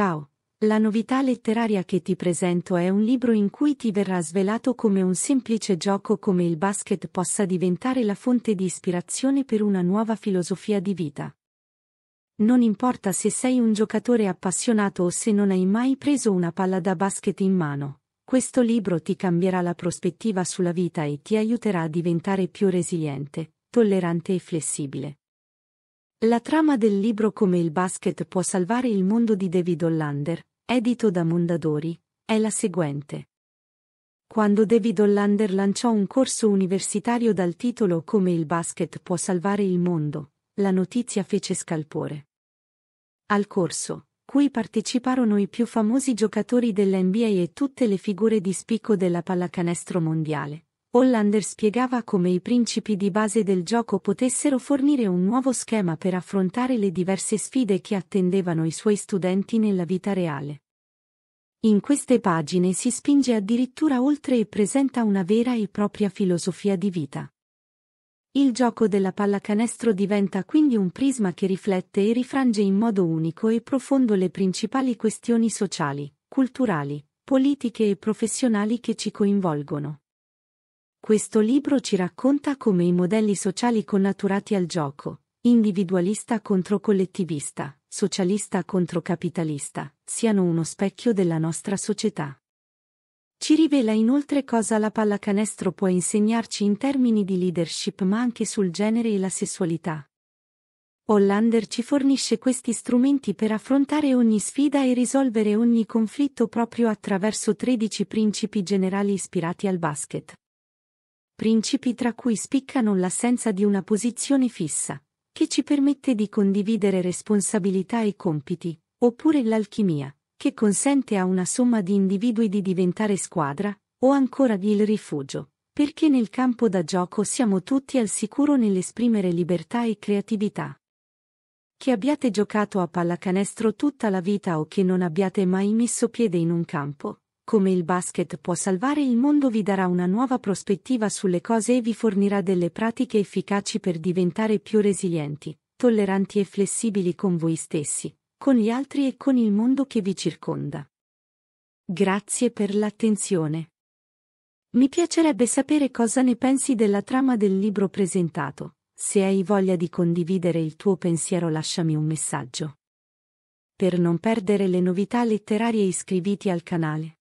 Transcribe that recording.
Ciao! La novità letteraria che ti presento è un libro in cui ti verrà svelato come un semplice gioco come il basket possa diventare la fonte di ispirazione per una nuova filosofia di vita. Non importa se sei un giocatore appassionato o se non hai mai preso una palla da basket in mano, questo libro ti cambierà la prospettiva sulla vita e ti aiuterà a diventare più resiliente, tollerante e flessibile. La trama del libro Come il basket può salvare il mondo di David Hollander, edito da Mondadori, è la seguente. Quando David Hollander lanciò un corso universitario dal titolo Come il basket può salvare il mondo, la notizia fece scalpore. Al corso, cui parteciparono i più famosi giocatori dell'NBA e tutte le figure di spicco della pallacanestro mondiale, Hollander spiegava come i principi di base del gioco potessero fornire un nuovo schema per affrontare le diverse sfide che attendevano i suoi studenti nella vita reale. In queste pagine si spinge addirittura oltre e presenta una vera e propria filosofia di vita. Il gioco della pallacanestro diventa quindi un prisma che riflette e rifrange in modo unico e profondo le principali questioni sociali, culturali, politiche e professionali che ci coinvolgono. Questo libro ci racconta come i modelli sociali connaturati al gioco, individualista contro collettivista, socialista contro capitalista, siano uno specchio della nostra società. Ci rivela inoltre cosa la pallacanestro può insegnarci in termini di leadership ma anche sul genere e la sessualità. Hollander ci fornisce questi strumenti per affrontare ogni sfida e risolvere ogni conflitto proprio attraverso 13 principi generali ispirati al basket, principi tra cui spiccano l'assenza di una posizione fissa, che ci permette di condividere responsabilità e compiti, oppure l'alchimia, che consente a una somma di individui di diventare squadra, o ancora di il rifugio, perché nel campo da gioco siamo tutti al sicuro nell'esprimere libertà e creatività. Che abbiate giocato a pallacanestro tutta la vita o che non abbiate mai messo piede in un campo, come il basket può salvare il mondo vi darà una nuova prospettiva sulle cose e vi fornirà delle pratiche efficaci per diventare più resilienti, tolleranti e flessibili con voi stessi, con gli altri e con il mondo che vi circonda. Grazie per l'attenzione. Mi piacerebbe sapere cosa ne pensi della trama del libro presentato. Se hai voglia di condividere il tuo pensiero lasciami un messaggio. Per non perdere le novità letterarie iscriviti al canale.